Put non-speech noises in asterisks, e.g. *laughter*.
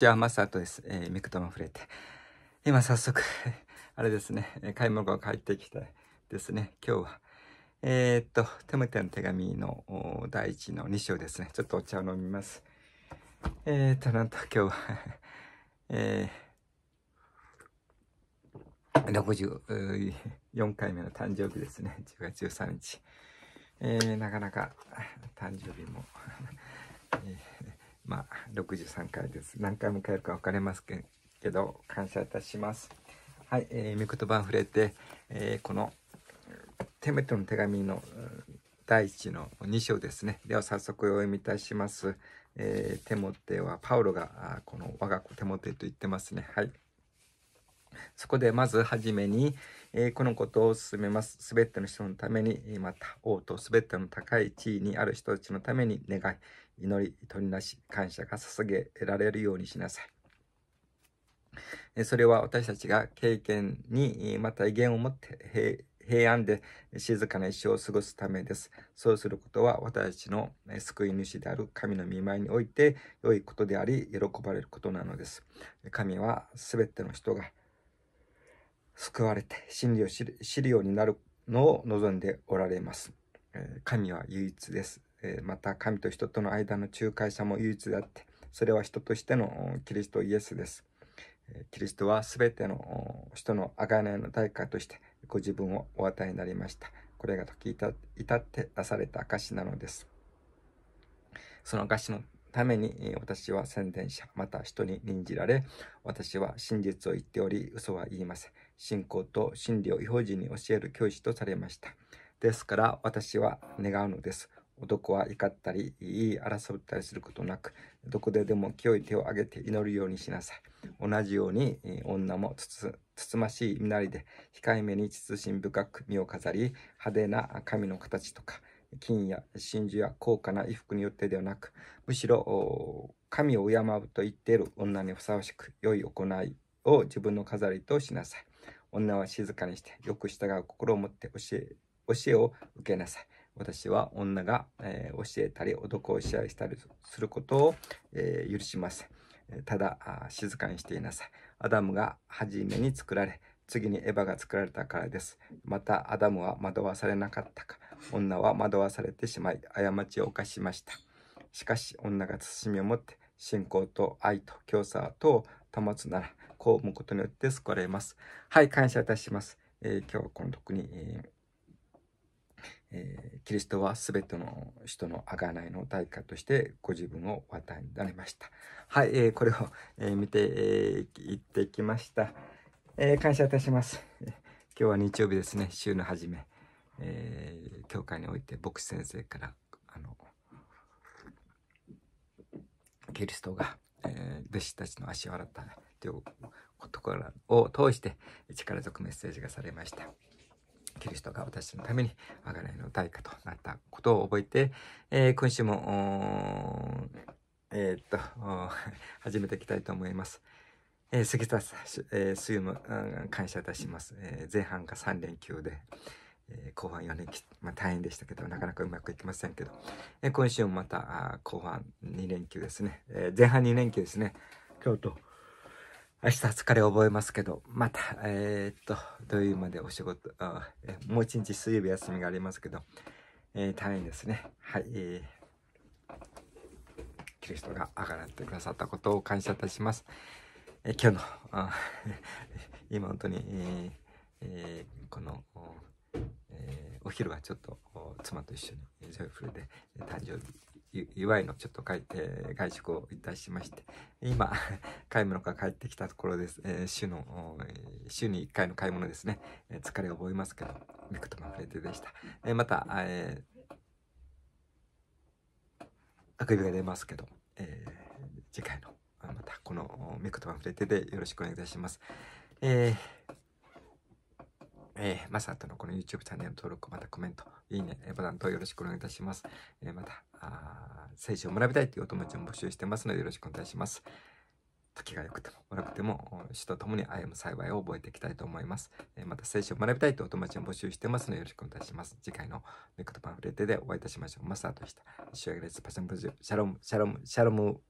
じゃあ、マスタートです。えー、ミクトも触れて。今、早速、あれですね、買い物が帰ってきてですね、今日は、えー、っと、テムテの手紙の第一の2章ですね。ちょっとお茶を飲みます。えー、っと、なんと今日は *laughs* えー、64回目の誕生日ですね。10月13日。えー、なかなか誕生日も *laughs* えーまあ、63回です。何回も変えるか分かりますけど、感謝いたします。はい、えー、御言葉を触れて、えー、この、テメトの手紙の第1の2章ですね。では早速お読みいたします。えー、テモテは、パウロが、この我が子テモテと言ってますね。はい。そこでまずはじめに、えー、このことを進めます。すべての人のために、また王とすべての高い地位にある人たちのために願い、祈り、取りなし、感謝が捧げられるようにしなさい。それは私たちが経験に、また威厳を持って平安で静かな一生を過ごすためです。そうすることは私たちの救い主である神の見舞いにおいて良いことであり、喜ばれることなのです。神はすべての人が救われて真理を知るようになるのを望んでおられます。神は唯一です。また神と人との間の仲介者も唯一であって、それは人としてのキリストイエスです。キリストは全ての人の贖いの代価としてご自分をお与えになりました。これが時至って出された証なのです。その証のために私は宣伝者、また人に任じられ、私は真実を言っており、嘘は言いません。信仰と真理を違法人に教える教師とされました。ですから私は願うのです。男は怒ったり、言い争ったりすることなく、どこででも清い手を挙げて祈るようにしなさい。同じように女もつつつつましい身なりで、控えめに慎み深く身を飾り、派手な神の形とか、金や真珠や高価な衣服によってではなく、むしろ神を敬うと言っている女にふさわしく良い行いを自分の飾りとしなさい。女は静かにしてよく従う心を持って教え教えを受けなさい。私は女が、えー、教えたり男を支配したりすることを、えー、許します。ただ静かにしていなさい。アダムが初めに作られ、次にエヴァが作られたからです。またアダムは惑わされなかったか。女は惑わされてしまい過ちを犯しましたしかし女が慎みを持って信仰と愛と強さとを保つならこう思うことによって救われますはい感謝いたします、えー、今日はこの特に、えーえー、キリストは全ての人の贖いの代価としてご自分をお与になりました。はい、えー、これを、えー、見てい、えー、ってきました、え感謝いたします。今日は日曜日ですね、週の初め。えー、教会において牧師先生からあのキリストが、えー、弟子たちの足を洗ったというところを通して力強くメッセージがされました。キリストが私のために我が家の代価となったことを覚えて、えー、今週もえー、っと *laughs* 始めていきたいと思います。えー、杉田さん、えー、スユム、感謝いたします。え前半が3連休で、えー、後半4連休、まあ、大変でしたけど、なかなかうまくいきませんけど、えー、今週もまた後半2連休ですね、えー、前半2連休ですね、今日と明日疲れ覚えますけど、また、えー、っと、土曜日までお仕事、あえもう一日水曜日休みがありますけど、えー、大変ですね。はい、えー、キリストが上がらってくださったことを感謝いたします。え今日の、あ *laughs* 今本当に、えーえー、この、お昼はちょっと妻と一緒にジョイフルで誕生日祝いのちょっと会,、えー、外食をいたしまして今 *laughs* 買い物が帰ってきたところです、えー、週の週に1回の買い物ですね、えー、疲れを覚えますけどミクトマフレテでした、えー、また、えー、あくびが出ますけど、えー、次回のまたこのミクトマフレテでよろしくお願いいたします、えーえー、マサとのこの YouTube チャンネル登録、またコメント、いいね、ボタンとよろしくお願いいたします。えー、また、あ聖書を学びたいというお友達も募集してますのでよろしくお願いします。時が良くても悪くても死と共に歩む幸いを覚えていきたいと思います。えー、また聖書を学びたいとお友達も募集してますのでよろしくお願いします。次回のネクトパンフレットでお会いいたしましょう。マサーとした。シュアグレスパシャンプジュ、シャロム、シャロム、シャロム。